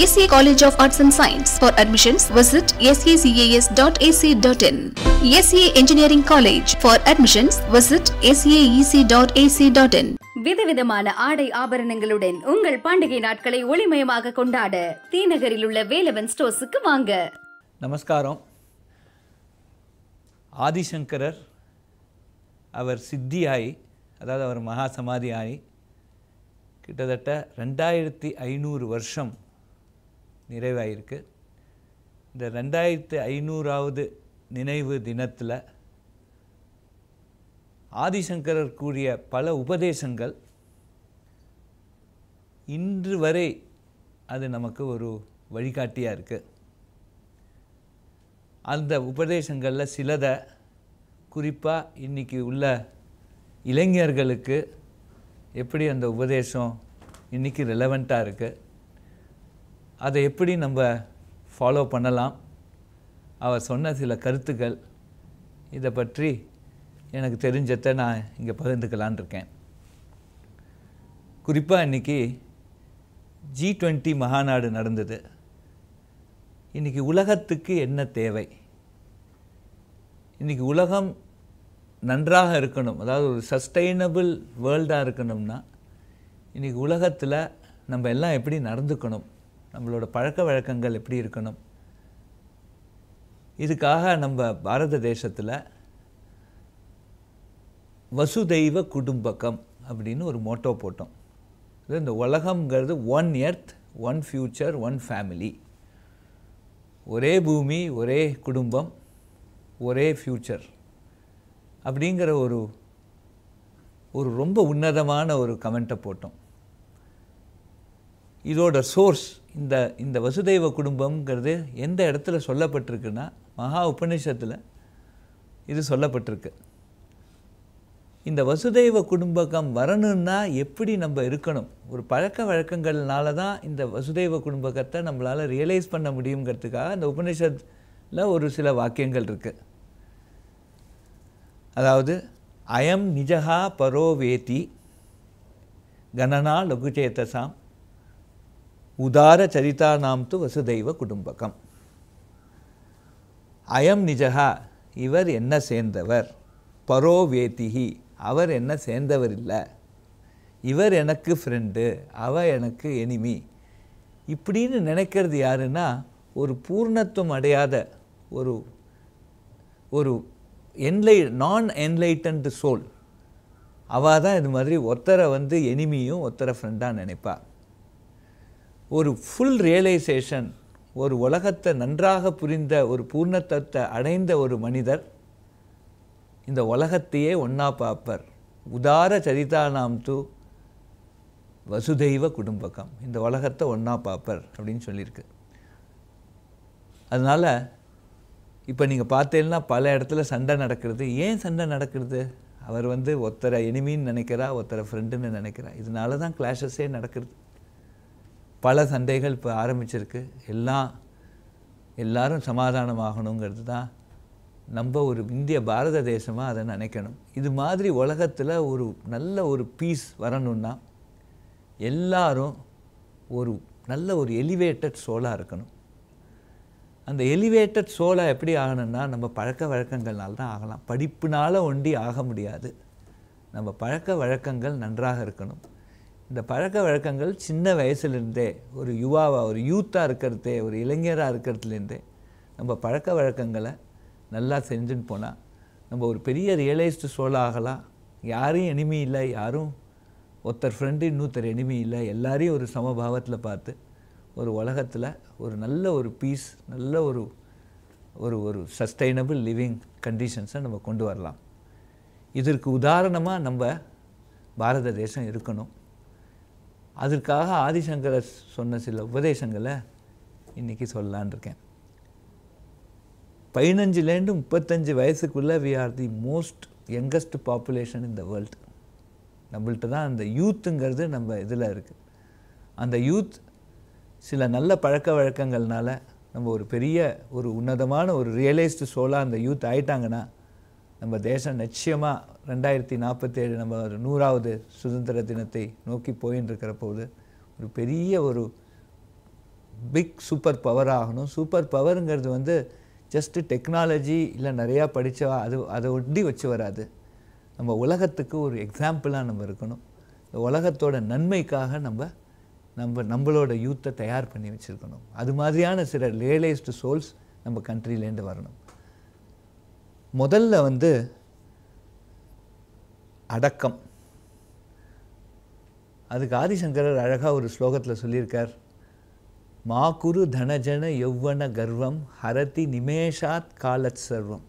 ACA college of arts and science for admissions visit in ACA engineering college for admissions visit in விதவிதமான ஆடை ஆபரணங்களுடன் உங்கள் பண்டிகை நாட்களை ஒளிமயமாக கொண்டாட தீநகரில் உள்ள வேலவன் ஸ்டோர்ஸுக்கு வாங்க நமஸ்காரம் ஆதிசங்கரர் அவர் சித்தியாய் அதாவது அவர் மகா சமாதியாய் கிட்டத்தட்ட ரெண்டாயிரத்தி ஐநூறு வருஷம் நிறைவாயிருக்கு இந்த ரெண்டாயிரத்து ஐநூறாவது நினைவு தினத்தில் ஆதிசங்கரர் கூறிய பல உபதேசங்கள் இன்று வரை அது நமக்கு ஒரு வழிகாட்டியாக இருக்குது அந்த உபதேசங்களில் சிலதை குறிப்பாக இன்றைக்கி உள்ள இளைஞர்களுக்கு எப்படி அந்த உபதேசம் இன்றைக்கி ரெலவெண்ட்டாக இருக்குது அதை எப்படி நம்ம ஃபாலோ பண்ணலாம் அவர் சொன்ன சில கருத்துக்கள் இதை பற்றி எனக்கு தெரிஞ்சதை நான் இங்கே பகிர்ந்துக்கலான் இருக்கேன் குறிப்பாக இன்றைக்கி ஜி டுவெண்ட்டி மகாநாடு நடந்தது இன்றைக்கி உலகத்துக்கு என்ன தேவை இன்றைக்கி உலகம் நன்றாக இருக்கணும் அதாவது ஒரு சஸ்டைனபிள் வேர்ல்டாக இருக்கணும்னா இன்றைக்கி உலகத்தில் நம்ம எல்லாம் எப்படி நடந்துக்கணும் நம்மளோட பழக்க வழக்கங்கள் எப்படி இருக்கணும் இதுக்காக நம்ம பாரத தேசத்தில் வசுதெய்வ குடும்பக்கம் அப்படின்னு ஒரு மோட்டோ போட்டோம் இந்த உலகங்கிறது one earth one future one family ஒரே பூமி ஒரே குடும்பம் ஒரே ஃப்யூச்சர் அப்படிங்கிற ஒரு ஒரு ரொம்ப உன்னதமான ஒரு கமெண்ட்டை போட்டோம் இதோட சோர்ஸ் இந்த இந்த வசுதெய்வ குடும்பம்ங்கிறது எந்த இடத்துல சொல்லப்பட்டிருக்குன்னா மகா உபநிஷத்தில் இது சொல்லப்பட்டிருக்கு இந்த வசுதெய்வ குடும்பகம் வரணுன்னா எப்படி நம்ம இருக்கணும் ஒரு பழக்க வழக்கங்கள்னால தான் இந்த வசுதெய்வ குடும்பகத்தை நம்மளால் ரியலைஸ் பண்ண முடியுங்கிறதுக்காக இந்த உபநிஷத்தில் ஒரு சில வாக்கியங்கள் இருக்குது அதாவது அயம் நிஜகா பரோவேதி கணனா லகுச்சேதசாம் உதார சரிதா நாம் து வசுதைவ குடும்பகம் அயம் நிஜகா இவர் என்ன சேர்ந்தவர் பரோ வேத்திகி அவர் என்ன சேர்ந்தவர் இல்லை இவர் எனக்கு ஃப்ரெண்டு அவ எனக்கு எனிமி இப்படின்னு நினைக்கிறது யாருன்னா ஒரு பூர்ணத்துவம் அடையாத ஒரு ஒரு என்லை நான் என்லைட்டன்டு சோல் அவள் தான் இது மாதிரி ஒருத்தரை வந்து எனிமியும் ஒருத்தரை ஃப்ரெண்டாக நினைப்பாள் ஒரு ஃபுல் ரியலைசேஷன் ஒரு உலகத்தை நன்றாக புரிந்த ஒரு பூர்ணத்தத்தை அடைந்த ஒரு மனிதர் இந்த உலகத்தையே ஒன்றா பார்ப்பர் உதார சரிதா நாம் தூ வசுதெய்வ குடும்பகம் இந்த உலகத்தை ஒன்றா பார்ப்பர் அப்படின்னு சொல்லியிருக்கு அதனால் இப்போ நீங்கள் பார்த்தீங்கன்னா பல இடத்துல சண்டை நடக்கிறது ஏன் சண்டை நடக்கிறது அவர் வந்து ஒருத்தரை எனிமின்னு நினைக்கிறா ஒருத்தரை ஃப்ரெண்டுன்னு நினைக்கிறா இதனால தான் கிளாஷஸே நடக்கிறது பல சண்டைகள் இப்போ ஆரம்பிச்சிருக்கு எல்லாம் எல்லாரும் சமாதானமாகணுங்கிறது தான் நம்ம ஒரு இந்திய பாரத தேசமாக அதை நினைக்கணும் இது மாதிரி உலகத்தில் ஒரு நல்ல ஒரு பீஸ் வரணுன்னா எல்லாரும் ஒரு நல்ல ஒரு எலிவேட்டட் சோலாக இருக்கணும் அந்த எலிவேட்டட் சோலாக எப்படி ஆகணும்னா நம்ம பழக்க வழக்கங்கள்னால தான் ஆகலாம் படிப்புனால் ஒண்டி ஆக முடியாது நம்ம பழக்க வழக்கங்கள் நன்றாக இருக்கணும் இந்த பழக்க வழக்கங்கள் சின்ன வயசுலேருந்தே ஒரு யுவாவாக ஒரு யூத்தாக இருக்கிறதே ஒரு இளைஞராக இருக்கிறதுலேருந்தே நம்ம பழக்க வழக்கங்களை நல்லா செஞ்சுன்னு போனால் நம்ம ஒரு பெரிய ரியலைஸ்டு சோல் ஆகலாம் யாரையும் எனிமி இல்லை யாரும் ஒருத்தர் ஃப்ரெண்டு இன்னொருத்தர் எனிமி இல்லை எல்லாரையும் ஒரு சமபாவத்தில் பார்த்து ஒரு உலகத்தில் ஒரு நல்ல ஒரு பீஸ் நல்ல ஒரு ஒரு ஒரு சஸ்டைனபிள் லிவிங் கண்டிஷன்ஸை நம்ம கொண்டு வரலாம் இதற்கு உதாரணமாக நம்ம பாரத தேசம் இருக்கணும் அதற்காக ஆதிசங்கர சொன்ன சில உபதேசங்களை இன்றைக்கி சொல்லலான் இருக்கேன் பதினஞ்சுலேருந்து முப்பத்தஞ்சு வயசுக்குள்ளே we are the most youngest population in the world நம்மள்கிட்ட தான் அந்த யூத்துங்கிறது நம்ம இதில் இருக்குது அந்த யூத் சில நல்ல பழக்க வழக்கங்கள்னால நம்ம ஒரு பெரிய ஒரு உன்னதமான ஒரு ரியலைஸ்டு சோலாக அந்த யூத் ஆயிட்டாங்கன்னா நம்ம தேசம் நிச்சயமாக ரெண்டாயிரத்தி நாற்பத்தேழு நம்ம ஒரு நூறாவது சுதந்திர தினத்தை நோக்கி போயின்னு இருக்கிற போது ஒரு பெரிய ஒரு பிக் சூப்பர் பவர் ஆகணும் சூப்பர் பவருங்கிறது வந்து ஜஸ்ட்டு டெக்னாலஜி இல்லை நிறையா படித்தா அது அதை ஒட்டி வச்சு வராது நம்ம உலகத்துக்கு ஒரு எக்ஸாம்பிளாக நம்ம இருக்கணும் இந்த உலகத்தோட நன்மைக்காக நம்ம நம்ம நம்மளோட யூத்தை தயார் பண்ணி வச்சுருக்கணும் அது மாதிரியான சில ரியலைஸ்டு சோல்ஸ் நம்ம கண்ட்ரிலேருந்து வரணும் முதல்ல வந்து அடக்கம் அதுக்கு ஆதிசங்கரர் அழகாக ஒரு ஸ்லோகத்தில் சொல்லியிருக்கார் மா குரு தனஜன யௌவன கர்வம் ஹரதி நிமேஷாத் காலத் சர்வம்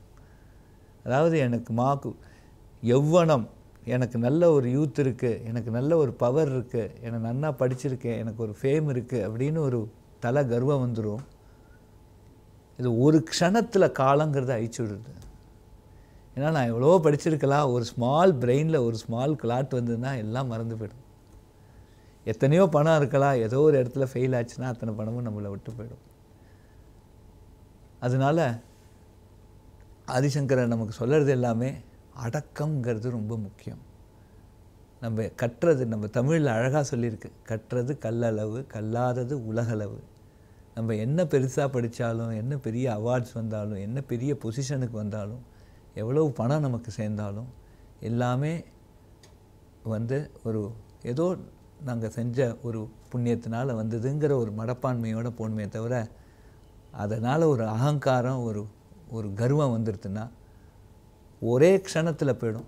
அதாவது எனக்கு மா கு யௌவனம் எனக்கு நல்ல ஒரு யூத் இருக்குது எனக்கு நல்ல ஒரு பவர் இருக்குது எனக்கு நன்னா படிச்சிருக்கேன் எனக்கு ஒரு ஃபேம் இருக்குது அப்படின்னு ஒரு தலை கர்வம் வந்துடும் இது ஒரு க்ஷணத்தில் காலங்கிறத அழிச்சு விடுது ஏன்னா நான் எவ்வளோ படிச்சிருக்கலாம் ஒரு ஸ்மால் பிரெயினில் ஒரு ஸ்மால் கிளாட் வந்ததுன்னா எல்லாம் மறந்து போயிடும் எத்தனையோ பணம் இருக்கலாம் ஏதோ ஒரு இடத்துல ஃபெயில் ஆச்சுன்னா அத்தனை பணமும் நம்மளை விட்டு போயிடும் அதனால் ஆதிசங்கரை நமக்கு சொல்கிறது எல்லாமே அடக்கங்கிறது ரொம்ப முக்கியம் நம்ம கட்டுறது நம்ம தமிழில் அழகாக சொல்லியிருக்கு கட்டுறது கல்லளவு கல்லாதது உலகளவு நம்ம என்ன பெருசாக படித்தாலும் என்ன பெரிய அவார்ட்ஸ் வந்தாலும் என்ன பெரிய பொசிஷனுக்கு வந்தாலும் எவ்வளவு பணம் நமக்கு சேர்ந்தாலும் எல்லாமே வந்து ஒரு ஏதோ நாங்கள் செஞ்ச ஒரு புண்ணியத்தினால் வந்ததுங்கிற ஒரு மனப்பான்மையோடு போகணுமே தவிர அதனால் ஒரு அகங்காரம் ஒரு ஒரு கர்வம் வந்துடுதுன்னா ஒரே க்ஷணத்தில் போயிடும்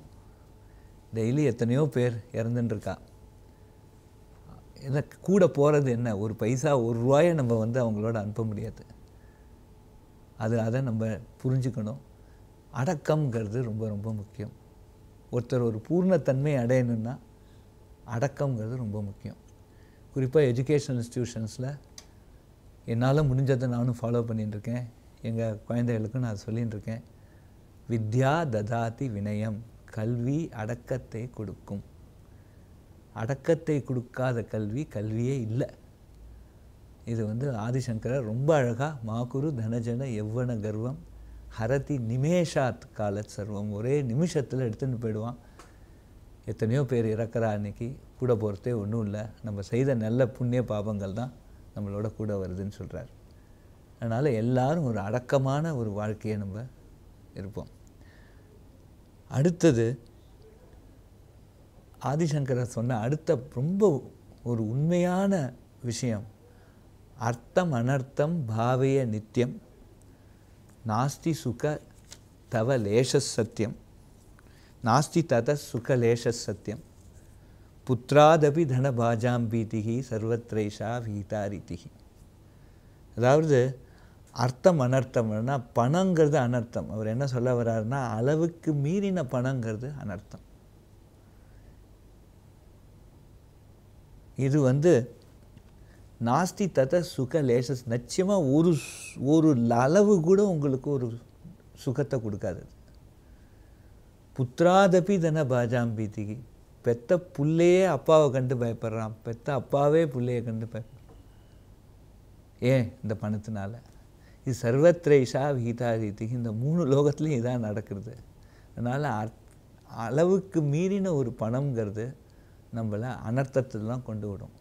டெய்லி எத்தனையோ பேர் இறந்துட்டுருக்கா இதை கூட போகிறது என்ன ஒரு பைசா ஒரு ரூபாயை நம்ம வந்து அவங்களோட அனுப்ப முடியாது அது அதை நம்ம புரிஞ்சுக்கணும் அடக்கம்ங்கிறது ரொம்ப ரொம்ப முக்கியம் ஒருத்தர் ஒரு பூர்ணத்தன்மை அடையணுன்னா அடக்கம்ங்கிறது ரொம்ப முக்கியம் குறிப்பாக எஜுகேஷன் இன்ஸ்டியூஷன்ஸில் என்னால் முடிஞ்சதை நானும் ஃபாலோ பண்ணிட்டுருக்கேன் எங்கள் குழந்தைகளுக்கும் நான் சொல்லிகிட்டு வித்யா ததாதி வினயம் கல்வி அடக்கத்தை கொடுக்கும் அடக்கத்தை கொடுக்காத கல்வி கல்வியே இல்லை இது வந்து ஆதிசங்கரர் ரொம்ப அழகாக மாகுரு தனஜன எவ்வன கர்வம் ஹரதி நிமேஷாத் காலத் சர்வம் ஒரே நிமிஷத்தில் எடுத்துன்னு போயிடுவான் எத்தனையோ பேர் இறக்குறா அன்னைக்கு கூட போகிறதே ஒன்றும் இல்லை நம்ம செய்த நல்ல புண்ணிய பாபங்கள் தான் நம்மளோட கூட வருதுன்னு சொல்கிறார் அதனால் எல்லாரும் ஒரு அடக்கமான ஒரு வாழ்க்கையை நம்ம இருப்போம் அடுத்தது ஆதிசங்கரர் சொன்ன அடுத்த ரொம்ப ஒரு உண்மையான விஷயம் அர்த்தம் அனர்த்தம் பாவைய நித்தியம் நாஸ்தி சுக தவ லேஷ சத்தியம் நாஸ்தி தத சுகலேஷ சத்தியம் புத்திராதபி தனபாஜாம்பீதிகி சர்வத்ரேஷா வீதாரிதிகி அதாவது அர்த்தம் அனர்த்தம்னா பணங்கிறது அனர்த்தம் அவர் என்ன சொல்ல வர்றாருன்னா அளவுக்கு மீறின பணங்கிறது அனர்த்தம் இது வந்து நாஸ்தி தத சுக லேசஸ் நிச்சயமாக ஒரு ஒரு அளவு கூட உங்களுக்கு ஒரு சுகத்தை கொடுக்காது புத்திராதபி தன பாஜாம்பீதி பெத்த புள்ளையே அப்பாவை கண்டு பயப்படுறான் பெத்த அப்பாவே பிள்ளையை கண்டு பயப்படுறான் ஏன் இந்த பணத்தினால இது சர்வத்ரேஷா விகிதாதித்தி இந்த மூணு லோகத்துலேயும் இதான் நடக்கிறது அதனால் அளவுக்கு மீறின ஒரு பணங்கிறது நம்மளை அனர்த்தத்தில் தான் கொண்டு விடும்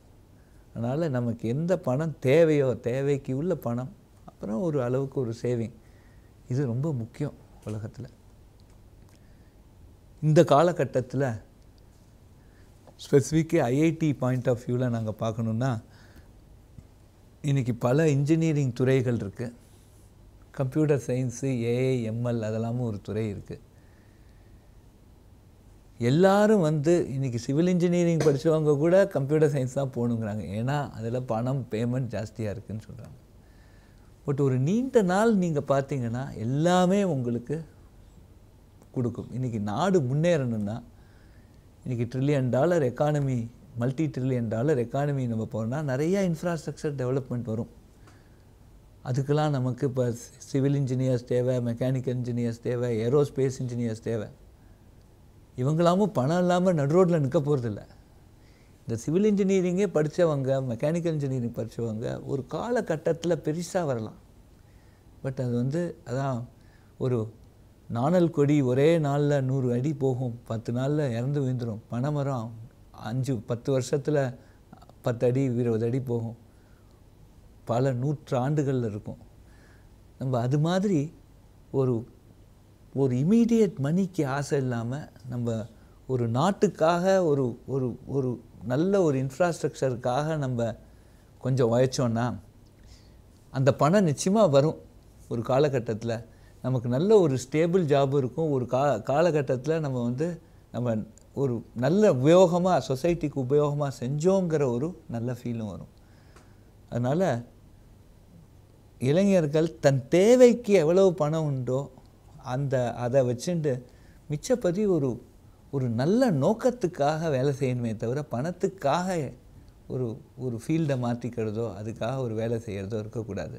அதனால் நமக்கு எந்த பணம் தேவையோ தேவைக்கு உள்ள பணம் அப்புறம் ஒரு அளவுக்கு ஒரு சேவிங் இது ரொம்ப முக்கியம் உலகத்தில் இந்த காலகட்டத்தில் ஸ்பெசிஃபிக்காக ஐஐடி பாயிண்ட் ஆஃப் வியூவில் நாங்கள் பார்க்கணுன்னா இன்றைக்கி பல இன்ஜினியரிங் துறைகள் இருக்குது கம்ப்யூட்டர் சயின்ஸு ஏஐ எம்எல் அதெல்லாமும் ஒரு துறை இருக்குது எல்லாரும் வந்து இன்றைக்கி சிவில் இன்ஜினியரிங் படித்தவங்க கூட கம்ப்யூட்டர் சயின்ஸ் தான் போகணுங்கிறாங்க ஏன்னா அதில் பணம் பேமெண்ட் ஜாஸ்தியாக இருக்குதுன்னு சொல்கிறாங்க பட் ஒரு நீண்ட நாள் நீங்கள் பார்த்தீங்கன்னா எல்லாமே உங்களுக்கு கொடுக்கும் இன்றைக்கி நாடு முன்னேறணும்னா இன்றைக்கி trillion dollar economy multi trillion dollar economy நம்ம போகிறோம்னா நிறையா இன்ஃப்ராஸ்ட்ரக்சர் டெவலப்மெண்ட் வரும் அதுக்கெலாம் நமக்கு இப்போ சிவில் இன்ஜினியர்ஸ் தேவை மெக்கானிக்கல் இன்ஜினியர்ஸ் தேவை ஏரோஸ்பேஸ் இன்ஜினியர்ஸ் தேவை இவங்களாமும் பணம் இல்லாமல் நடு ரோட்டில் நிற்க போகிறதில்ல இந்த சிவில் இன்ஜினியரிங்கே படித்தவங்க மெக்கானிக்கல் இன்ஜினியரிங் படித்தவங்க ஒரு காலகட்டத்தில் பெருசாக வரலாம் பட் அது வந்து அதான் ஒரு நாணல் கொடி ஒரே நாளில் நூறு அடி போகும் பத்து நாளில் இறந்து விழுந்துடும் வரும் அஞ்சு பத்து வருஷத்தில் பத்து அடி இருபது அடி போகும் பல நூற்றாண்டுகளில் இருக்கும் நம்ம அது மாதிரி ஒரு ஒரு இமீடியட் மணிக்கு ஆசை இல்லாமல் நம்ம ஒரு நாட்டுக்காக ஒரு ஒரு ஒரு நல்ல ஒரு இன்ஃப்ராஸ்ட்ரக்சருக்காக நம்ம கொஞ்சம் உழைச்சோன்னா அந்த பணம் நிச்சயமாக வரும் ஒரு காலகட்டத்தில் நமக்கு நல்ல ஒரு ஸ்டேபிள் ஜாப் இருக்கும் ஒரு கா காலகட்டத்தில் நம்ம வந்து நம்ம ஒரு நல்ல உபயோகமாக சொசைட்டிக்கு உபயோகமாக செஞ்சோங்கிற ஒரு நல்ல ஃபீலும் வரும் அதனால் இளைஞர்கள் தன் தேவைக்கு எவ்வளவு பணம் உண்டோ அந்த அதை வச்சுட்டு மிச்சப்பதி ஒரு ஒரு நல்ல நோக்கத்துக்காக வேலை செய்யணுமே தவிர பணத்துக்காக ஒரு ஒரு ஃபீல்டை மாற்றிக்கிறதோ அதுக்காக ஒரு வேலை செய்கிறதோ இருக்கக்கூடாது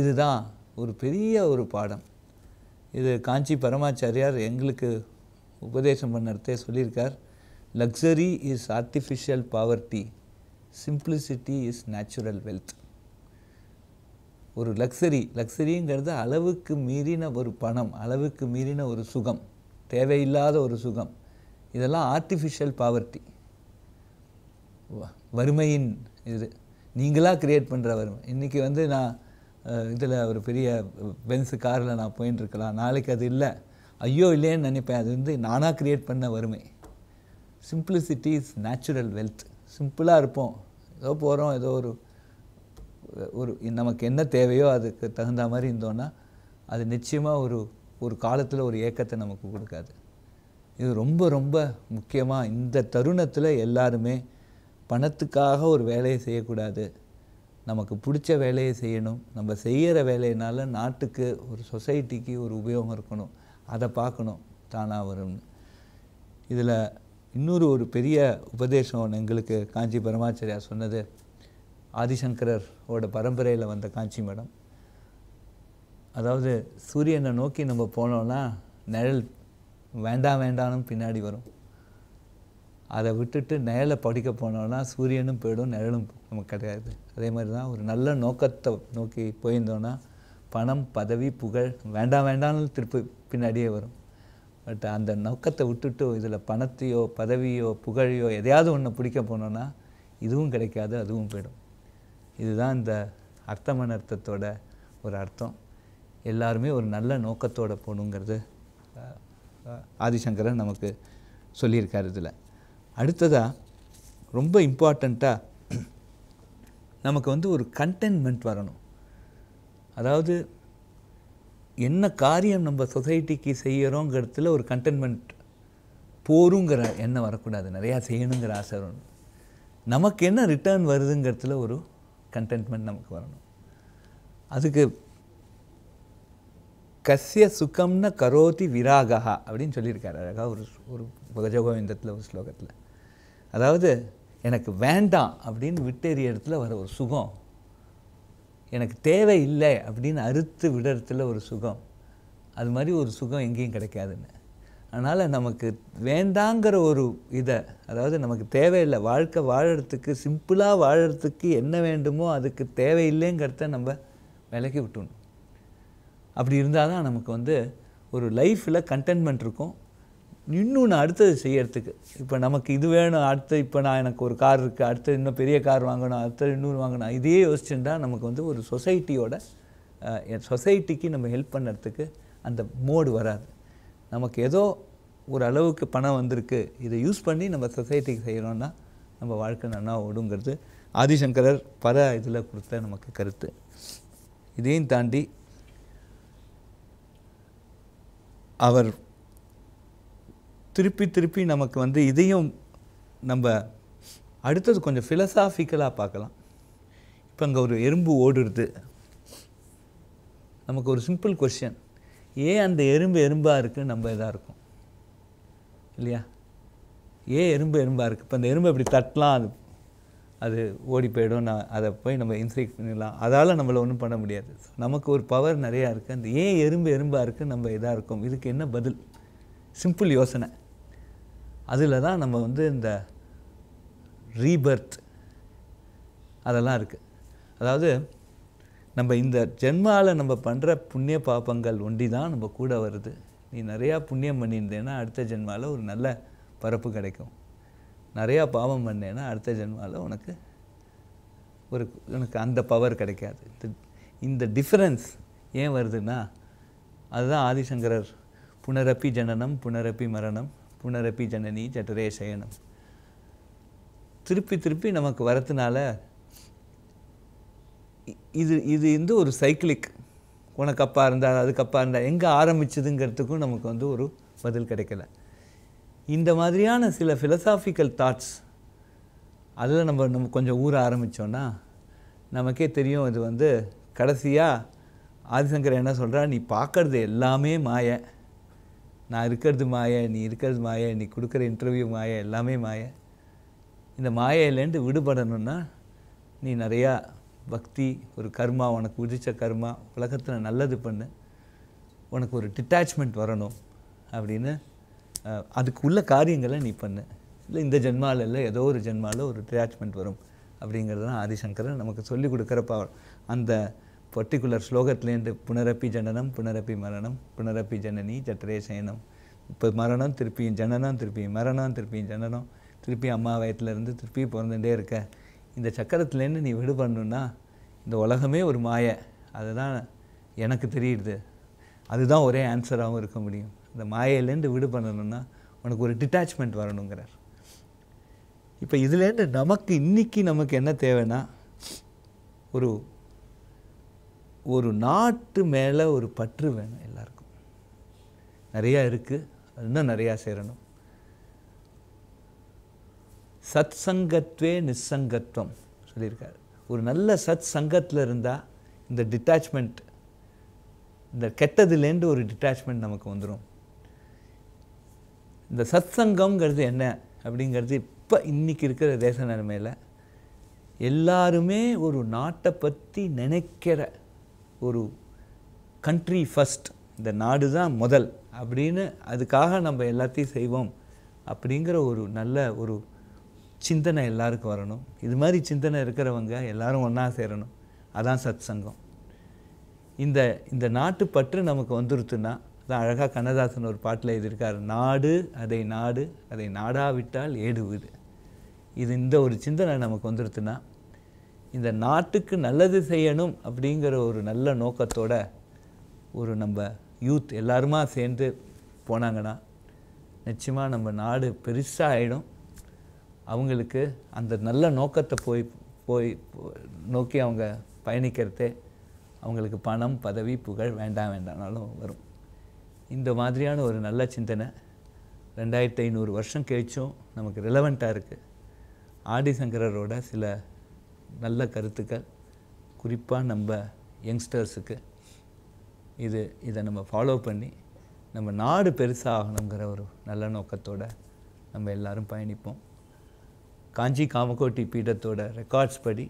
இதுதான் ஒரு பெரிய ஒரு பாடம் இது காஞ்சி பரமாச்சாரியார் எங்களுக்கு உபதேசம் பண்ணுறதே சொல்லியிருக்கார் luxury is artificial poverty simplicity is natural wealth ஒரு லக்ஸரி லக்ஸரிங்கிறது அளவுக்கு மீறின ஒரு பணம் அளவுக்கு மீறின ஒரு சுகம் தேவையில்லாத ஒரு சுகம் இதெல்லாம் ஆர்டிஃபிஷியல் பாவர்ட்டி வறுமையின் இது நீங்களாக க்ரியேட் பண்ணுற வறுமை இன்றைக்கி வந்து நான் இதில் ஒரு பெரிய பென்ஸு காரில் நான் போயின்ட்டுருக்கலாம் நாளைக்கு அது இல்லை ஐயோ இல்லைன்னு நினைப்பேன் அது வந்து நானாக க்ரியேட் பண்ண வறுமை சிம்பிளிசிட்டி இஸ் நேச்சுரல் வெல்த் சிம்பிளாக இருப்போம் ஏதோ போகிறோம் ஏதோ ஒரு ஒரு நமக்கு என்ன தேவையோ அதுக்கு தகுந்த மாதிரி இருந்தோன்னா அது நிச்சயமாக ஒரு ஒரு காலத்தில் ஒரு ஏக்கத்தை நமக்கு கொடுக்காது இது ரொம்ப ரொம்ப முக்கியமாக இந்த தருணத்தில் எல்லாருமே பணத்துக்காக ஒரு வேலையை செய்யக்கூடாது நமக்கு பிடிச்ச வேலையை செய்யணும் நம்ம செய்கிற வேலையினால் நாட்டுக்கு ஒரு சொசைட்டிக்கு ஒரு உபயோகம் இருக்கணும் அதை பார்க்கணும் தானாக வரும்னு இதில் இன்னொரு ஒரு பெரிய உபதேசம் எங்களுக்கு காஞ்சி பரமாச்சாரியா சொன்னது ஆதிசங்கரோட பரம்பரையில் வந்த காஞ்சி மடம் அதாவது சூரியனை நோக்கி நம்ம போனோன்னா நிழல் வேண்டாம் வேண்டாம்னு பின்னாடி வரும் அதை விட்டுட்டு நிழலை படிக்க போனோன்னா சூரியனும் போயிடும் நிழலும் நமக்கு கிடையாது அதே மாதிரி தான் ஒரு நல்ல நோக்கத்தை நோக்கி போயிருந்தோன்னா பணம் பதவி புகழ் வேண்டாம் வேண்டாம்னு திருப்பி பின்னாடியே வரும் பட் அந்த நோக்கத்தை விட்டுட்டு இதில் பணத்தையோ பதவியோ புகழையோ எதையாவது ஒன்று பிடிக்க போனோன்னா இதுவும் கிடைக்காது அதுவும் போயிடும் இதுதான் இந்த அர்த்தத்தோட ஒரு அர்த்தம் எல்லாருமே ஒரு நல்ல நோக்கத்தோடு போகணுங்கிறது ஆதிசங்கரன் நமக்கு சொல்லியிருக்கார் இதில் அடுத்ததாக ரொம்ப இம்பார்ட்டண்ட்டாக நமக்கு வந்து ஒரு கண்டென்மெண்ட் வரணும் அதாவது என்ன காரியம் நம்ம சொசைட்டிக்கு செய்கிறோங்கிறதுல ஒரு கண்டென்மெண்ட் போருங்கிற எண்ணம் வரக்கூடாது நிறையா செய்யணுங்கிற ஆசை வரணும் நமக்கு என்ன ரிட்டர்ன் வருதுங்கிறதுல ஒரு கண்டென்ட்மெண்ட் நமக்கு வரணும் அதுக்கு கசிய சுகம்ன கரோதி விராகா அப்படின்னு சொல்லியிருக்காரு அழகாக ஒரு ஒரு புகஜகோவிந்தத்தில் ஒரு ஸ்லோகத்தில் அதாவது எனக்கு வேண்டாம் அப்படின்னு விட்டேறிய இடத்துல வர ஒரு சுகம் எனக்கு தேவை இல்லை அப்படின்னு அறுத்து விடுறதுல ஒரு சுகம் அது மாதிரி ஒரு சுகம் எங்கேயும் கிடைக்காதுன்னு அதனால் நமக்கு வேண்டாங்கிற ஒரு இதை அதாவது நமக்கு தேவையில்லை வாழ்க்கை வாழறதுக்கு சிம்பிளாக வாழறதுக்கு என்ன வேண்டுமோ அதுக்கு தேவையில்லைங்கிறத நம்ம விலக்கி விட்டுணும் அப்படி இருந்தால் தான் நமக்கு வந்து ஒரு லைஃப்பில் கண்டென்ட்மெண்ட் இருக்கும் இன்னும் நான் அடுத்தது செய்யறதுக்கு இப்போ நமக்கு இது வேணும் அடுத்து இப்போ நான் எனக்கு ஒரு கார் இருக்குது அடுத்து இன்னும் பெரிய கார் வாங்கணும் அடுத்தது இன்னொரு வாங்கணும் இதையே யோசிச்சுட்டா நமக்கு வந்து ஒரு சொசைட்டியோட சொசைட்டிக்கு நம்ம ஹெல்ப் பண்ணுறதுக்கு அந்த மோடு வராது நமக்கு ஏதோ ஒரு அளவுக்கு பணம் வந்திருக்கு இதை யூஸ் பண்ணி நம்ம சொசைட்டிக்கு செய்கிறோன்னா நம்ம வாழ்க்கை நல்லா ஓடுங்கிறது ஆதிசங்கரர் பல இதில் கொடுத்த நமக்கு கருத்து இதையும் தாண்டி அவர் திருப்பி திருப்பி நமக்கு வந்து இதையும் நம்ம அடுத்தது கொஞ்சம் ஃபிலசாஃபிக்கலாக பார்க்கலாம் இப்போ அங்கே ஒரு எறும்பு ஓடுறது நமக்கு ஒரு சிம்பிள் கொஷின் ஏன் அந்த எறும்பு எறும்பாக இருக்குன்னு நம்ம இதாக இருக்கும் இல்லையா ஏன் எறும்பு எறும்பாக இருக்குது இப்போ அந்த எறும்பு இப்படி தட்டலாம் அது அது ஓடி போயிடும் நான் அதை போய் நம்ம இன்செக்ட் பண்ணிடலாம் அதால் நம்மளை ஒன்றும் பண்ண முடியாது நமக்கு ஒரு பவர் நிறையா இருக்குது அந்த ஏன் எறும்பு எறும்பாக இருக்குது நம்ம இதாக இருக்கும் இதுக்கு என்ன பதில் சிம்பிள் யோசனை அதில் தான் நம்ம வந்து இந்த ரீபர்த் அதெல்லாம் இருக்குது அதாவது நம்ம இந்த ஜென்மாவில் நம்ம பண்ணுற புண்ணிய பாப்பங்கள் ஒண்டி தான் நம்ம கூட வருது நீ நிறையா புண்ணியம் பண்ணியிருந்தேன்னா அடுத்த ஜென்மாவில் ஒரு நல்ல பரப்பு கிடைக்கும் நிறையா பாவம் பண்ணேன்னா அடுத்த ஜென்மாவில் உனக்கு ஒரு உனக்கு அந்த பவர் கிடைக்காது இந்த டிஃப்ரென்ஸ் ஏன் வருதுன்னா அதுதான் ஆதிசங்கரர் புனரப்பி ஜனனம் புனரப்பி மரணம் புனரப்பி ஜனனி ஜட்டரே சயனம் திருப்பி திருப்பி நமக்கு வரத்துனால இது இது வந்து ஒரு சைக்கிளிக் உனக்கு அப்பா இருந்தால் அதுக்கு அப்பா இருந்தால் எங்கே ஆரம்பிச்சதுங்கிறதுக்கும் நமக்கு வந்து ஒரு பதில் கிடைக்கல இந்த மாதிரியான சில ஃபிலசாஃபிக்கல் தாட்ஸ் அதில் நம்ம நம்ம கொஞ்சம் ஊற ஆரம்பித்தோன்னா நமக்கே தெரியும் இது வந்து கடைசியாக ஆதிசங்கர் என்ன சொல்கிறா நீ பார்க்குறது எல்லாமே மாய நான் இருக்கிறது மாய நீ இருக்கிறது மாய நீ கொடுக்குற இன்டர்வியூ மாய எல்லாமே மாய இந்த மாயையிலேருந்து விடுபடணும்னா நீ நிறையா பக்தி ஒரு கர்மா உனக்கு உதித்த கர்மா உலகத்தில் நல்லது பண்ணு உனக்கு ஒரு டிட்டாச்மெண்ட் வரணும் அப்படின்னு அதுக்கு உள்ள காரியங்களை நீ பண்ணு இல்லை இந்த ஜென்மாவில் இல்லை ஏதோ ஒரு ஜென்மாவில் ஒரு டிட்டாச்மெண்ட் வரும் அப்படிங்கிறது தான் ஆதிசங்கரன் நமக்கு சொல்லி கொடுக்குறப்ப அந்த பர்டிகுலர் ஸ்லோகத்துலேருந்து புனரப்பி ஜனனம் புனரப்பி மரணம் புனரப்பி ஜனனி ஜட்டரே சயனம் இப்போ மரணம் திருப்பியும் ஜனனம் திருப்பியும் மரணம் திருப்பியும் ஜனனம் திருப்பி அம்மா வயத்துலேருந்து திருப்பி பிறந்துகிட்டே இருக்க இந்த சக்கரத்துலேருந்து நீ விடுபடணுன்னா இந்த உலகமே ஒரு மாய அதுதான் எனக்கு தெரியுது அதுதான் ஒரே ஆன்சராகவும் இருக்க முடியும் இந்த மாயையிலேருந்து விடு பண்ணணும்னா உனக்கு ஒரு டிட்டாச்மெண்ட் வரணுங்கிறார் இப்போ இதுலேருந்து நமக்கு இன்றைக்கி நமக்கு என்ன தேவைன்னா ஒரு ஒரு நாட்டு மேலே ஒரு பற்று வேணும் எல்லாருக்கும் நிறையா இருக்குது இன்னும் நிறையா சேரணும் சத் சங்கத்வே நிஸ்ஸங்கத்துவம் சொல்லியிருக்கார் ஒரு நல்ல சத் சங்கத்தில் இருந்தால் இந்த டிட்டாச்மெண்ட் இந்த கெட்டதுலேருந்து ஒரு டிட்டாச்மெண்ட் நமக்கு வந்துடும் இந்த சத் சங்கம்ங்கிறது என்ன அப்படிங்கிறது இப்போ இன்றைக்கி இருக்கிற தேச நிலைமையில் எல்லாருமே ஒரு நாட்டை பற்றி நினைக்கிற ஒரு கண்ட்ரி ஃபஸ்ட் இந்த நாடு தான் முதல் அப்படின்னு அதுக்காக நம்ம எல்லாத்தையும் செய்வோம் அப்படிங்கிற ஒரு நல்ல ஒரு சிந்தனை எல்லாருக்கும் வரணும் இது மாதிரி சிந்தனை இருக்கிறவங்க எல்லாரும் ஒன்றா சேரணும் அதான் சத் சங்கம் இந்த இந்த நாட்டு பற்று நமக்கு வந்துருத்துன்னா அதான் அழகாக கண்ணதாசன் ஒரு பாட்டில் எழுதியிருக்கார் நாடு அதை நாடு அதை நாடாவிட்டால் ஏடு இது இந்த ஒரு சிந்தனை நமக்கு வந்துருத்துன்னா இந்த நாட்டுக்கு நல்லது செய்யணும் அப்படிங்கிற ஒரு நல்ல நோக்கத்தோட ஒரு நம்ம யூத் எல்லாருமா சேர்ந்து போனாங்கன்னா நிச்சயமாக நம்ம நாடு பெருசாக ஆகிடும் அவங்களுக்கு அந்த நல்ல நோக்கத்தை போய் போய் நோக்கி அவங்க பயணிக்கிறதே அவங்களுக்கு பணம் பதவி புகழ் வேண்டாம் வேண்டாம்னாலும் வரும் இந்த மாதிரியான ஒரு நல்ல சிந்தனை ரெண்டாயிரத்தி ஐநூறு வருஷம் கழிச்சும் நமக்கு ரிலவெண்ட்டாக இருக்குது ஆடிசங்கரோட சில நல்ல கருத்துக்கள் குறிப்பாக நம்ம யங்ஸ்டர்ஸுக்கு இது இதை நம்ம ஃபாலோ பண்ணி நம்ம நாடு பெருசாகணுங்கிற ஒரு நல்ல நோக்கத்தோடு நம்ம எல்லோரும் பயணிப்போம் காஞ்சி காமகோட்டி பீடத்தோட ரெக்கார்ட்ஸ் படி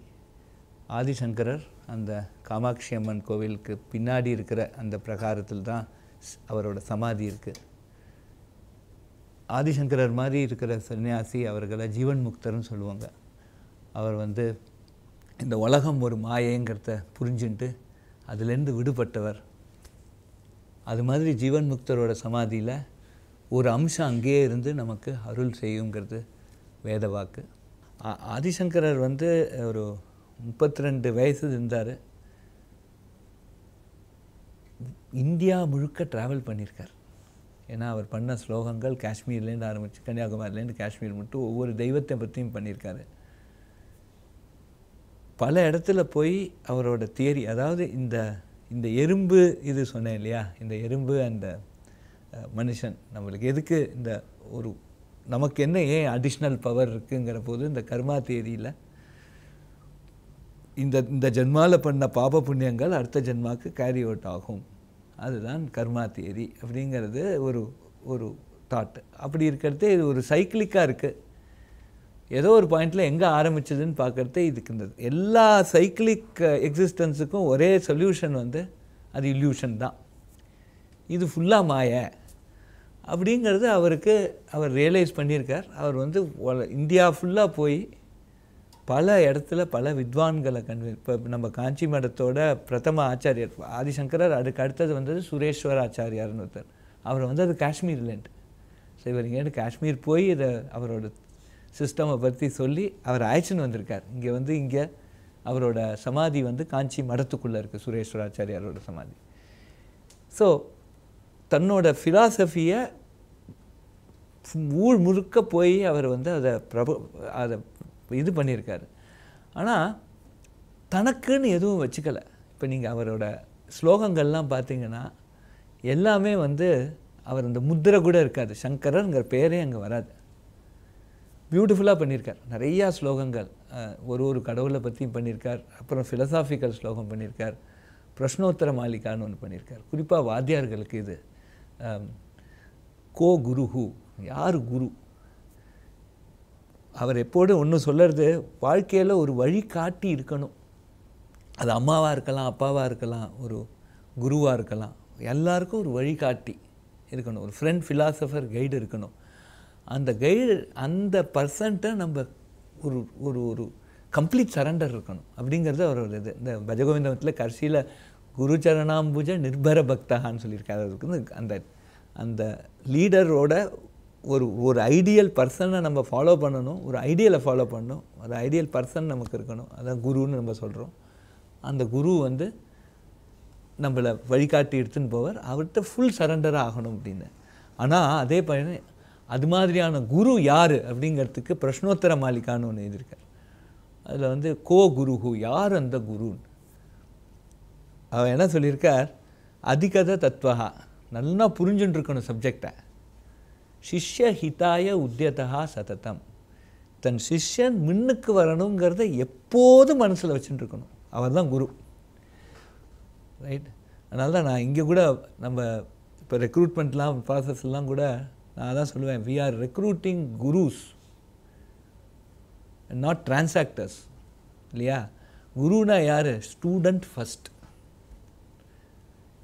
ஆதிசங்கரர் அந்த காமாட்சி அம்மன் கோவிலுக்கு பின்னாடி இருக்கிற அந்த பிரகாரத்தில் தான் அவரோட சமாதி இருக்குது ஆதிசங்கரர் மாதிரி இருக்கிற சன்னியாசி அவர்களை ஜீவன் முக்தர்னு சொல்லுவாங்க அவர் வந்து இந்த உலகம் ஒரு மாயங்கிறத புரிஞ்சுட்டு அதுலேருந்து விடுபட்டவர் அது மாதிரி ஜீவன் முக்தரோட சமாதியில் ஒரு அம்சம் அங்கேயே இருந்து நமக்கு அருள் செய்யுங்கிறது வேத வாக்கு ஆதிசங்கரர் வந்து ஒரு முப்பத்தி ரெண்டு வயசு இருந்தார் இந்தியா முழுக்க ட்ராவல் பண்ணியிருக்கார் ஏன்னா அவர் பண்ண ஸ்லோகங்கள் காஷ்மீர்லேருந்து ஆரம்பித்து கன்னியாகுமரிலேருந்து காஷ்மீர் மட்டும் ஒவ்வொரு தெய்வத்தை பற்றியும் பண்ணியிருக்காரு பல இடத்துல போய் அவரோட தியரி அதாவது இந்த இந்த எறும்பு இது சொன்னேன் இல்லையா இந்த எறும்பு அந்த மனுஷன் நம்மளுக்கு எதுக்கு இந்த ஒரு நமக்கு என்ன ஏன் அடிஷ்னல் பவர் இருக்குங்கிற போது இந்த கர்மா தேதியில் இந்த இந்த ஜென்மாவில் பண்ண பாப புண்ணியங்கள் அடுத்த ஜென்மாவுக்கு கேரி அவுட் ஆகும் அதுதான் கர்மா தேதி அப்படிங்கிறது ஒரு ஒரு தாட் அப்படி இருக்கிறது இது ஒரு சைக்கிளிக்காக இருக்குது ஏதோ ஒரு பாயிண்டில் எங்கே ஆரம்பிச்சதுன்னு பார்க்குறதே இதுக்கு இந்த எல்லா சைக்கிளிக் எக்ஸிஸ்டன்ஸுக்கும் ஒரே சொல்யூஷன் வந்து அது இல்யூஷன் தான் இது ஃபுல்லாக மாய அப்படிங்கிறது அவருக்கு அவர் ரியலைஸ் பண்ணியிருக்கார் அவர் வந்து இந்தியா ஃபுல்லாக போய் பல இடத்துல பல வித்வான்களை கண்டு இப்போ நம்ம காஞ்சி மடத்தோட பிரதம ஆச்சாரியர் ஆதிசங்கரர் அதுக்கு அடுத்தது வந்தது சுரேஸ்வர ஆச்சாரியார்னு ஒருத்தர் அவர் வந்து அது காஷ்மீர்லேண்ட் ஸோ இவர் இங்கேருந்து காஷ்மீர் போய் இதை அவரோட சிஸ்டமை பற்றி சொல்லி அவர் அழைச்சின்னு வந்திருக்கார் இங்கே வந்து இங்கே அவரோட சமாதி வந்து காஞ்சி மடத்துக்குள்ளே இருக்குது சுரேஸ்வராச்சாரியாரோட சமாதி ஸோ தன்னோட ஃபிலாசபியை ஊழ் முழுக்க போய் அவர் வந்து அதை பிரபு அதை இது பண்ணியிருக்காரு ஆனால் தனக்குன்னு எதுவும் வச்சுக்கலை இப்போ நீங்கள் அவரோட ஸ்லோகங்கள்லாம் பார்த்தீங்கன்னா எல்லாமே வந்து அவர் அந்த முத்திரை கூட இருக்காது சங்கரங்கிற பேரே அங்கே வராது பியூட்டிஃபுல்லாக பண்ணியிருக்கார் நிறையா ஸ்லோகங்கள் ஒரு ஒரு கடவுளை பற்றியும் பண்ணியிருக்கார் அப்புறம் ஃபிலசாஃபிக்கல் ஸ்லோகம் பண்ணியிருக்கார் பிரஷ்னோத்தர மாளிகான்னு ஒன்று பண்ணியிருக்கார் குறிப்பாக வாத்தியார்களுக்கு இது Um, கோ குருஹு யார் குரு அவர் எப்போதும் ஒன்று சொல்கிறது வாழ்க்கையில் ஒரு வழி காட்டி இருக்கணும் அது அம்மாவாக இருக்கலாம் அப்பாவாக இருக்கலாம் ஒரு குருவாக இருக்கலாம் எல்லாருக்கும் ஒரு வழிகாட்டி இருக்கணும் ஒரு ஃப்ரெண்ட் ஃபிலாசபர் கைடு இருக்கணும் அந்த கைடு அந்த பர்சன்ட்டை நம்ம ஒரு ஒரு ஒரு கம்ப்ளீட் சரண்டர் இருக்கணும் அப்படிங்கிறது அவரோட இது இந்த பஜகோவிந்தத்தில் கடைசியில் குருச்சரணாம்புஜ நிர்பர பக்தகான்னு சொல்லியிருக்காரு அதுக்கு வந்து அந்த அந்த லீடரோட ஒரு ஒரு ஐடியல் பர்சனை நம்ம ஃபாலோ பண்ணணும் ஒரு ஐடியலை ஃபாலோ பண்ணணும் ஒரு ஐடியல் பர்சன் நமக்கு இருக்கணும் அதான் குருன்னு நம்ம சொல்கிறோம் அந்த குரு வந்து நம்மளை வழிகாட்டி எடுத்துன்னு போவார் அவர்கிட்ட ஃபுல் சரண்டராக ஆகணும் அப்படின்னு ஆனால் அதே பயணம் அது மாதிரியான குரு யார் அப்படிங்கிறதுக்கு பிரஷ்னோத்தர மாளிகான்னு ஒன்று எழுதியிருக்கார் அதில் வந்து கோ குருஹு யார் அந்த குருன்னு அவர் என்ன சொல்லியிருக்கார் அதிகத தத்துவா நல்லா புரிஞ்சுட்டுருக்கணும் சப்ஜெக்டை சிஷ்ய ஹிதாய உத்தியதா சததம் தன் சிஷ்யன் மின்னுக்கு வரணுங்கிறத எப்போதும் மனசில் வச்சுட்டுருக்கணும் அவர் தான் குரு ரைட் அதனால தான் நான் இங்கே கூட நம்ம இப்போ ரெக்ரூட்மெண்ட்லாம் ப்ராசஸ்லாம் கூட நான் தான் சொல்லுவேன் we are recruiting gurus not transactors இல்லையா குருனா யார் ஸ்டூடெண்ட் ஃபஸ்ட்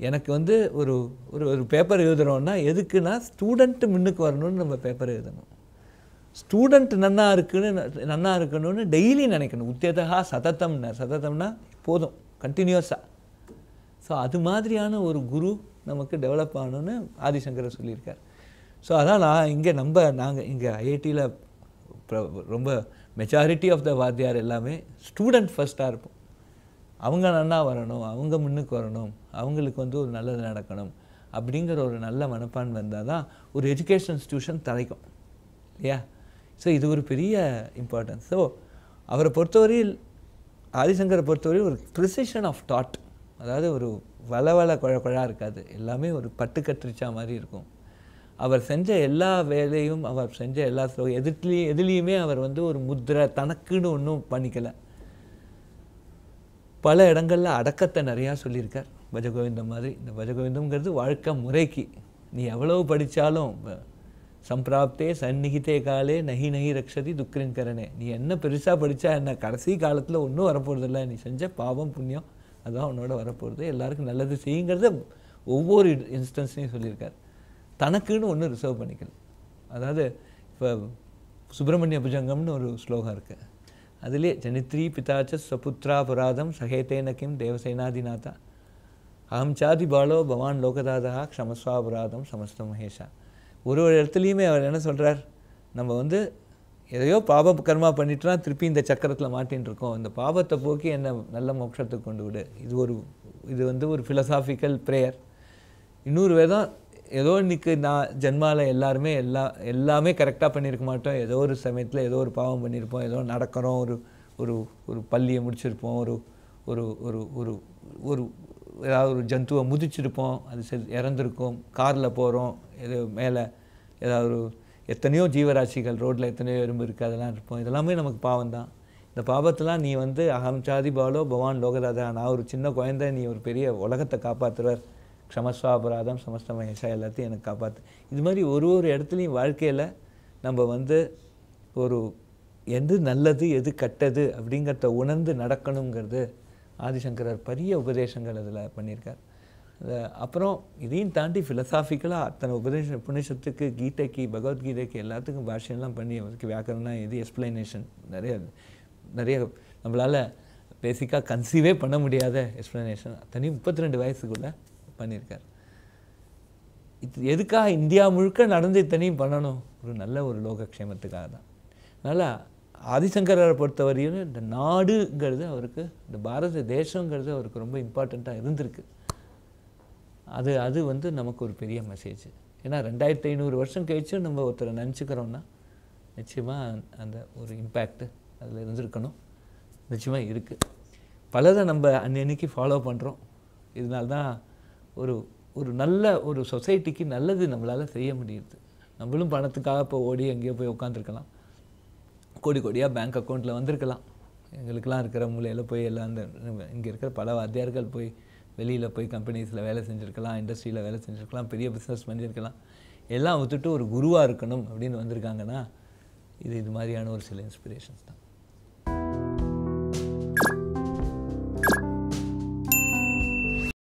எனக்கு வந்து ஒரு ஒரு ஒரு பேப்பர் எழுதுகிறோன்னா எதுக்குன்னா ஸ்டூடெண்ட்டு முன்னுக்கு வரணும்னு நம்ம பேப்பர் எழுதணும் ஸ்டூடெண்ட் நன்னா இருக்குன்னு நன்னா இருக்கணும்னு டெய்லி நினைக்கணும் உத்தேதகா சதத்தம்னா சததம்னா போதும் கண்டினியூஸாக ஸோ அது மாதிரியான ஒரு குரு நமக்கு டெவலப் ஆகணும்னு ஆதிசங்கர் சொல்லியிருக்கார் ஸோ அதான் நான் இங்கே நம்ம நாங்கள் இங்கே ஐஐடியில் ரொம்ப மெஜாரிட்டி ஆஃப் த வாத்தியார் எல்லாமே ஸ்டூடெண்ட் ஃபஸ்ட்டாக இருப்போம் அவங்க நல்லா வரணும் அவங்க முன்னுக்கு வரணும் அவங்களுக்கு வந்து ஒரு நல்லது நடக்கணும் அப்படிங்கிற ஒரு நல்ல மனப்பான் வந்தால் தான் ஒரு எஜுகேஷன் இன்ஸ்டியூஷன் தலைக்கும் இல்லையா ஸோ இது ஒரு பெரிய இம்பார்ட்டன்ஸ் ஸோ அவரை பொறுத்தவரையில் ஆதிசங்கரை பொறுத்தவரையில் ஒரு ப்ரிசிஷன் ஆஃப் தாட் அதாவது ஒரு வள குழ குழா இருக்காது எல்லாமே ஒரு பட்டு கத்திரிச்சா மாதிரி இருக்கும் அவர் செஞ்ச எல்லா வேலையும் அவர் செஞ்ச எல்லா ஸ்லோ எதுலேயுமே அவர் வந்து ஒரு முத்திரை தனக்குன்னு ஒன்றும் பண்ணிக்கலை பல இடங்களில் அடக்கத்தை நிறையா சொல்லியிருக்கார் பஜகோவிந்தம் மாதிரி இந்த பஜகோவிந்தம்ங்கிறது வாழ்க்கை முறைக்கு நீ எவ்வளவு படித்தாலும் சம்பிராப்தே சந்நிகிதே காலே நகி நகி ரக்ஷதி துக்கிரின் நீ என்ன பெருசாக படித்தா என்ன கடைசி காலத்தில் ஒன்றும் வரப்போகிறதில்ல நீ செஞ்ச பாவம் புண்ணியம் அதுதான் உன்னோட வரப்போகிறது எல்லாருக்கும் நல்லது செய்யுங்கிறத ஒவ்வொரு இன்ஸ்டன்ஸ்லையும் சொல்லியிருக்கார் தனக்குன்னு ஒன்று ரிசர்வ் பண்ணிக்கல அதாவது இப்போ சுப்பிரமணிய புஜங்கம்னு ஒரு ஸ்லோகம் இருக்குது ஜனித்ரி பிதாச்ச ஸ்வபுத்ரா புராதம் സഹേതേന கிம் தேவசேனாதிநாதா அகம் சாதி பாலோ பவான் லோகதாதா க்ஷமஸ்வாபராதம் சமஸ்த மகேஷா ஒரு ஒரு இடத்துலையுமே அவர் என்ன சொல்கிறார் நம்ம வந்து எதையோ பாப கர்மா பண்ணிட்டுனா திருப்பி இந்த சக்கரத்தில் மாட்டின்னு இருக்கோம் இந்த பாபத்தை போக்கி என்ன நல்ல மோட்சத்தை கொண்டு விடு இது ஒரு இது வந்து ஒரு ஃபிலசாஃபிக்கல் ப்ரேயர் இன்னொரு வேதம் ஏதோ இன்றைக்கி நான் ஜென்மாவில் எல்லாருமே எல்லா எல்லாமே கரெக்டாக பண்ணியிருக்க மாட்டோம் ஏதோ ஒரு சமயத்தில் ஏதோ ஒரு பாவம் பண்ணியிருப்போம் ஏதோ நடக்கிறோம் ஒரு ஒரு ஒரு பள்ளியை முடிச்சிருப்போம் ஒரு ஒரு ஒரு ஒரு ஒரு ஏதாவது ஒரு ஜந்துவை முதிச்சிருப்போம் அது செ இறந்துருக்கும் காரில் போகிறோம் எது மேலே ஏதாவது ஒரு எத்தனையோ ஜீவராசிகள் ரோட்டில் எத்தனையோ எறும்பு இருக்குது அதெல்லாம் இருப்போம் இதெல்லாமே நமக்கு பாவம் தான் இந்த பாவத்தெலாம் நீ வந்து அகம் சாதி பாலோ பவான் லோகராஜா நான் ஒரு சின்ன குழந்தை நீ ஒரு பெரிய உலகத்தை காப்பாற்றுவார் க்ஷமஸ்வாபராதம் சமஸ்த மகேஷா எல்லாத்தையும் எனக்கு காப்பாற்று இது மாதிரி ஒரு ஒரு இடத்துலையும் வாழ்க்கையில் நம்ம வந்து ஒரு எது நல்லது எது கெட்டது அப்படிங்கிறத உணர்ந்து நடக்கணுங்கிறது ஆதிசங்கரர் பெரிய உபதேசங்கள் அதில் பண்ணியிருக்கார் அப்புறம் இதையும் தாண்டி ஃபிலசாஃபிக்கலாக அத்தனை உபதேச புனிஷத்துக்கு கீதைக்கு பகவத்கீதைக்கு எல்லாத்துக்கும் பாஷையெல்லாம் பண்ணி அவருக்கு வியாக்கரணம் இது எக்ஸ்பிளனேஷன் நிறைய நிறைய நம்மளால் பேசிக்காக கன்சீவே பண்ண முடியாத எக்ஸ்ப்ளனேஷன் தனி முப்பத்தி ரெண்டு வயசுக்குள்ளே பண்ணியிருக்கார் இது எதுக்காக இந்தியா முழுக்க நடந்து இத்தனையும் பண்ணணும் ஒரு நல்ல ஒரு லோகக்ஷேமத்துக்காக தான் நல்லா ஆதிசங்கரரை பொறுத்தவரையும் இந்த நாடுங்கிறது அவருக்கு இந்த பாரத தேசங்கிறது அவருக்கு ரொம்ப இம்பார்ட்டண்ட்டாக இருந்திருக்கு அது அது வந்து நமக்கு ஒரு பெரிய மெசேஜ் ஏன்னா ரெண்டாயிரத்தி ஐநூறு வருஷம் கழிச்சு நம்ம ஒருத்தரை நினச்சிக்கிறோன்னா நிச்சயமாக அந்த ஒரு இம்பேக்டு அதில் இருந்திருக்கணும் நிச்சயமாக இருக்குது பலதை நம்ம அன்னன்னைக்கு ஃபாலோ பண்ணுறோம் இதனால்தான் ஒரு ஒரு நல்ல ஒரு சொசைட்டிக்கு நல்லது நம்மளால் செய்ய முடியுது நம்மளும் பணத்துக்காக இப்போ ஓடி எங்கேயோ போய் உட்காந்துருக்கலாம் கோடி கோடியாக பேங்க் அக்கௌண்ட்டில் வந்திருக்கலாம் எங்களுக்கெல்லாம் இருக்கிற மூலையில் போய் எல்லாம் அந்த இங்கே இருக்கிற பல வாத்தியார்கள் போய் வெளியில் போய் கம்பெனிஸில் வேலை செஞ்சுருக்கலாம் இண்டஸ்ட்ரியில் வேலை செஞ்சுருக்கலாம் பெரிய பிஸ்னஸ் பண்ணியிருக்கலாம் எல்லாம் விட்டுட்டு ஒரு குருவாக இருக்கணும் அப்படின்னு வந்திருக்காங்கன்னா இது இது மாதிரியான ஒரு சில இன்ஸ்பிரேஷன்ஸ் தான்